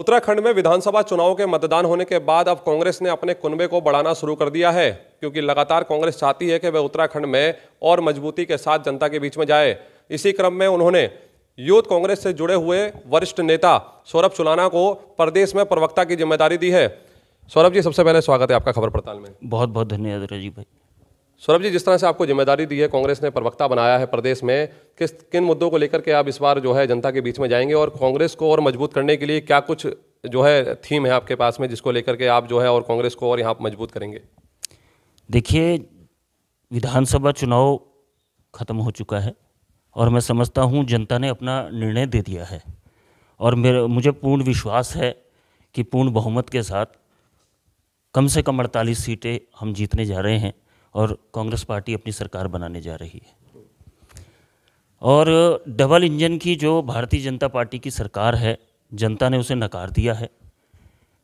उत्तराखंड में विधानसभा चुनाव के मतदान होने के बाद अब कांग्रेस ने अपने कुनबे को बढ़ाना शुरू कर दिया है क्योंकि लगातार कांग्रेस चाहती है कि वह उत्तराखंड में और मजबूती के साथ जनता के बीच में जाए इसी क्रम में उन्होंने यूथ कांग्रेस से जुड़े हुए वरिष्ठ नेता सौरभ चुलाना को प्रदेश में प्रवक्ता की जिम्मेदारी दी है सौरभ जी सबसे पहले स्वागत है आपका खबर पड़ताल में बहुत बहुत धन्यवाद राजीव भाई सौरभ जी जिस तरह से आपको जिम्मेदारी दी है कांग्रेस ने प्रवक्ता बनाया है प्रदेश में किस किन मुद्दों को लेकर के आप इस बार जो है जनता के बीच में जाएंगे और कांग्रेस को और मजबूत करने के लिए क्या कुछ जो है थीम है आपके पास में जिसको लेकर के आप जो है और कांग्रेस को और यहाँ मजबूत करेंगे देखिए विधानसभा चुनाव खत्म हो चुका है और मैं समझता हूँ जनता ने अपना निर्णय दे दिया है और मेरे मुझे पूर्ण विश्वास है कि पूर्ण बहुमत के साथ कम से कम अड़तालीस सीटें हम जीतने जा रहे हैं और कांग्रेस पार्टी अपनी सरकार बनाने जा रही है और डबल इंजन की जो भारतीय जनता पार्टी की सरकार है जनता ने उसे नकार दिया है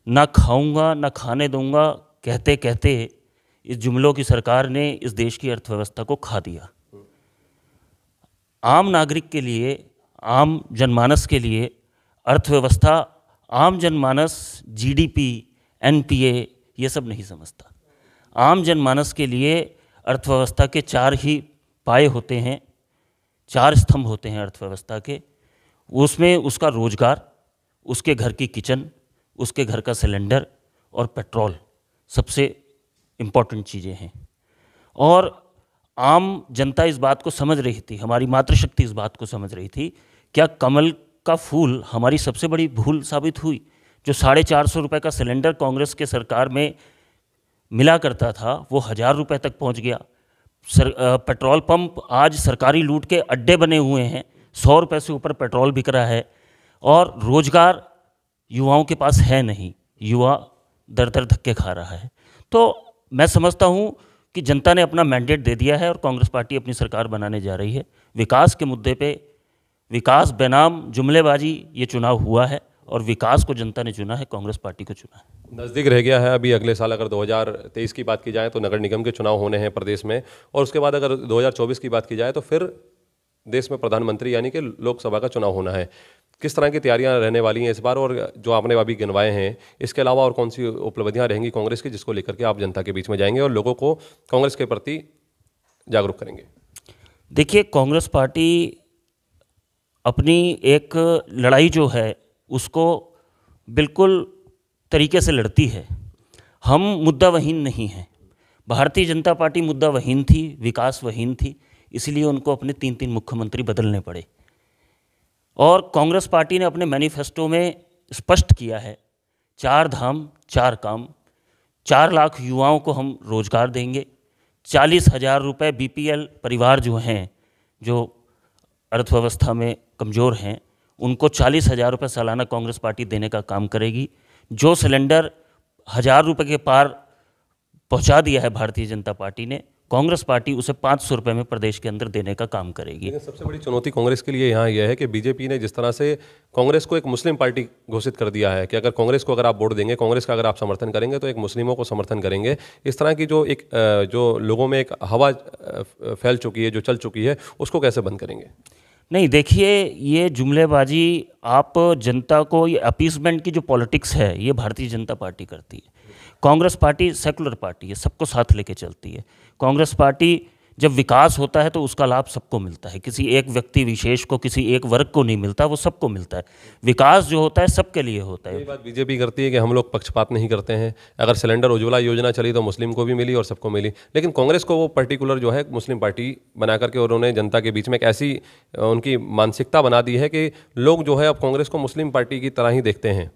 ना खाऊंगा ना खाने दूंगा कहते कहते इस जुमलों की सरकार ने इस देश की अर्थव्यवस्था को खा दिया आम नागरिक के लिए आम जनमानस के लिए अर्थव्यवस्था आम जनमानस जीडीपी एनपीए ये सब नहीं समझता आम जनमानस के लिए अर्थव्यवस्था के चार ही पाए होते हैं चार स्तंभ होते हैं अर्थव्यवस्था के उसमें उसका रोजगार उसके घर की किचन उसके घर का सिलेंडर और पेट्रोल सबसे इम्पॉर्टेंट चीज़ें हैं और आम जनता इस बात को समझ रही थी हमारी मातृशक्ति इस बात को समझ रही थी क्या कमल का फूल हमारी सबसे बड़ी भूल साबित हुई जो साढ़े चार सौ रुपये का सिलेंडर कांग्रेस के सरकार में मिला करता था वो हज़ार रुपये तक पहुंच गया सर पेट्रोल पंप आज सरकारी लूट के अड्डे बने हुए हैं सौ रुपये से ऊपर पेट्रोल बिक रहा है और रोज़गार युवाओं के पास है नहीं युवा दर दर धक्के खा रहा है तो मैं समझता हूँ कि जनता ने अपना मैंडेट दे दिया है और कांग्रेस पार्टी अपनी सरकार बनाने जा रही है विकास के मुद्दे पे विकास बेनाम जुमलेबाजी ये चुनाव हुआ है और विकास को जनता ने चुना है कांग्रेस पार्टी को चुना है नज़दीक रह गया है अभी अगले साल अगर 2023 की बात की जाए तो नगर निगम के चुनाव होने हैं प्रदेश में और उसके बाद अगर 2024 की बात की जाए तो फिर देश में प्रधानमंत्री यानी कि लोकसभा का चुनाव होना है किस तरह की तैयारियां रहने वाली हैं इस बार और जो आपने अभी गिनवाए हैं इसके अलावा और कौन सी उपलब्धियां रहेंगी कांग्रेस की जिसको लेकर के आप जनता के बीच में जाएंगे और लोगों को कांग्रेस के प्रति जागरूक करेंगे देखिए कांग्रेस पार्टी अपनी एक लड़ाई जो है उसको बिल्कुल तरीके से लड़ती है हम मुद्दा वहीन नहीं हैं भारतीय जनता पार्टी मुद्दा वहीन थी विकास वहीन थी इसलिए उनको अपने तीन तीन मुख्यमंत्री बदलने पड़े और कांग्रेस पार्टी ने अपने मैनिफेस्टो में स्पष्ट किया है चार धाम चार काम चार लाख युवाओं को हम रोज़गार देंगे चालीस हज़ार रुपये बी परिवार जो हैं जो अर्थव्यवस्था में कमज़ोर हैं उनको चालीस हज़ार रुपये सालाना कांग्रेस पार्टी देने का काम करेगी जो सिलेंडर हज़ार रुपये के पार पहुंचा दिया है भारतीय जनता पार्टी ने कांग्रेस पार्टी उसे पाँच सौ रुपये में प्रदेश के अंदर देने का काम करेगी सबसे बड़ी चुनौती कांग्रेस के लिए यहाँ यह है कि बीजेपी ने जिस तरह से कांग्रेस को एक मुस्लिम पार्टी घोषित कर दिया है कि अगर कांग्रेस को अगर आप वोट देंगे कांग्रेस का अगर आप समर्थन करेंगे तो एक मुस्लिमों को समर्थन करेंगे इस तरह की जो एक जो लोगों में एक हवा फैल चुकी है जो चल चुकी है उसको कैसे बंद करेंगे नहीं देखिए ये जुमलेबाजी आप जनता को ये अपीजमेंट की जो पॉलिटिक्स है ये भारतीय जनता पार्टी करती है कांग्रेस पार्टी सेकुलर पार्टी है सबको साथ लेके चलती है कांग्रेस पार्टी जब विकास होता है तो उसका लाभ सबको मिलता है किसी एक व्यक्ति विशेष को किसी एक वर्ग को नहीं मिलता वो सबको मिलता है विकास जो होता है सबके लिए होता है बात बीजेपी करती है कि हम लोग पक्षपात नहीं करते हैं अगर सिलेंडर उज्ज्वला योजना चली तो मुस्लिम को भी मिली और सबको मिली लेकिन कांग्रेस को वो पर्टिकुलर जो है मुस्लिम पार्टी बना करके उन्होंने जनता के बीच में एक ऐसी उनकी मानसिकता बना दी है कि लोग जो है अब कांग्रेस को मुस्लिम पार्टी की तरह ही देखते हैं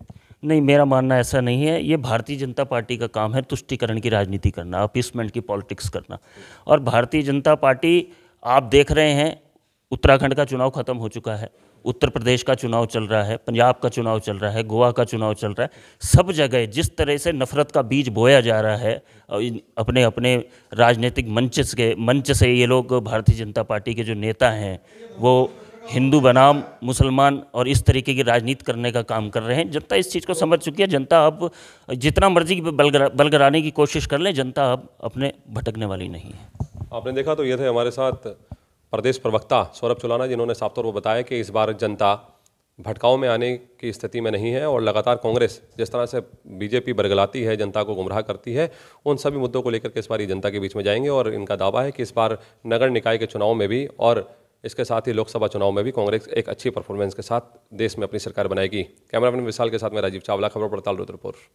नहीं मेरा मानना ऐसा नहीं है ये भारतीय जनता पार्टी का काम है तुष्टिकरण की राजनीति करना अपीसमेंट की पॉलिटिक्स करना और भारतीय जनता पार्टी आप देख रहे हैं उत्तराखंड का चुनाव खत्म हो चुका है उत्तर प्रदेश का चुनाव चल रहा है पंजाब का चुनाव चल रहा है गोवा का चुनाव चल रहा है सब जगह जिस तरह से नफरत का बीज बोया जा रहा है अपने अपने राजनीतिक मंच के मंच से ये लोग भारतीय जनता पार्टी के जो नेता हैं वो हिंदू बनाम मुसलमान और इस तरीके की राजनीति करने का काम कर रहे हैं जनता इस चीज़ को समझ चुकी है जनता अब जितना मर्जी बलगरा बलगराने की कोशिश कर लें जनता अब अपने भटकने वाली नहीं है आपने देखा तो ये थे हमारे साथ प्रदेश प्रवक्ता सौरभ चुलाना जिन्होंने साफ तौर पर बताया कि इस बार जनता भटकाव में आने की स्थिति में नहीं है और लगातार कांग्रेस जिस तरह से बीजेपी बरगलाती है जनता को गुमराह करती है उन सभी मुद्दों को लेकर के इस बार ये जनता के बीच में जाएंगे और इनका दावा है कि इस बार नगर निकाय के चुनाव में भी और इसके साथ ही लोकसभा चुनाव में भी कांग्रेस एक अच्छी परफॉर्मेंस के साथ देश में अपनी सरकार बनाएगी कैमरामैन विशाल के साथ में राजीव चावला खबर पड़ताल रुद्रपुर